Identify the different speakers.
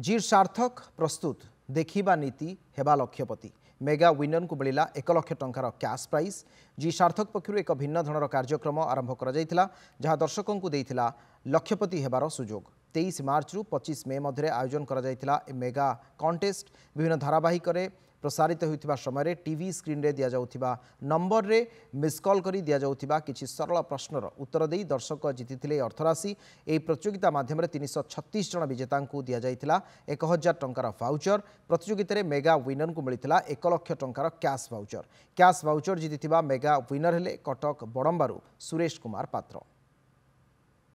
Speaker 1: जीर सार्थक प्रस्तुत देखा नीति हेबा लक्ष्यपति मेगा विनर को मिला एक लक्ष टकर क्याश प्राइज जी सार्थक पक्षर एक भिन्न धरणर कार्यक्रम आरंभ कर दर्शकों देता लक्ष्यपति हेबार सुजोग तेईस मार्च रु पचिश मे मध्य आयोजन कर मेगा कंटेस्ट विभिन्न धारावाहिक ପ୍ରସାରିତ ହେଉଥିବା ସମୟରେ ଟିଭି ସ୍କ୍ରିନ୍ରେ ଦିଆଯାଉଥିବା ନମ୍ବରରେ ମିସ୍ କଲ୍ କରି ଦିଆଯାଉଥିବା କିଛି ସରଳ ପ୍ରଶ୍ନର ଉତ୍ତର ଦେଇ ଦର୍ଶକ ଜିତିଥିଲେ ଏହି ଅର୍ଥରାଶି ଏହି ପ୍ରତିଯୋଗିତା ମାଧ୍ୟମରେ ତିନିଶହ ଛତିଶ ଜଣ ବିଜେତାଙ୍କୁ ଦିଆଯାଇଥିଲା ଏକ ହଜାର ଟଙ୍କାର ଭାଉଚର ପ୍ରତିଯୋଗିତାରେ ମେଗା ୱିନରଙ୍କୁ ମିଳିଥିଲା ଏକ ଲକ୍ଷ ଟଙ୍କାର କ୍ୟାଶ୍ ଭାଉଚର କ୍ୟାଶ୍ ଭାଉଚର ଜିତିଥିବା ମେଗା ୱିନର ହେଲେ କଟକ ବଡ଼ମ୍ବାରୁ ସୁରେଶ କୁମାର ପାତ୍ର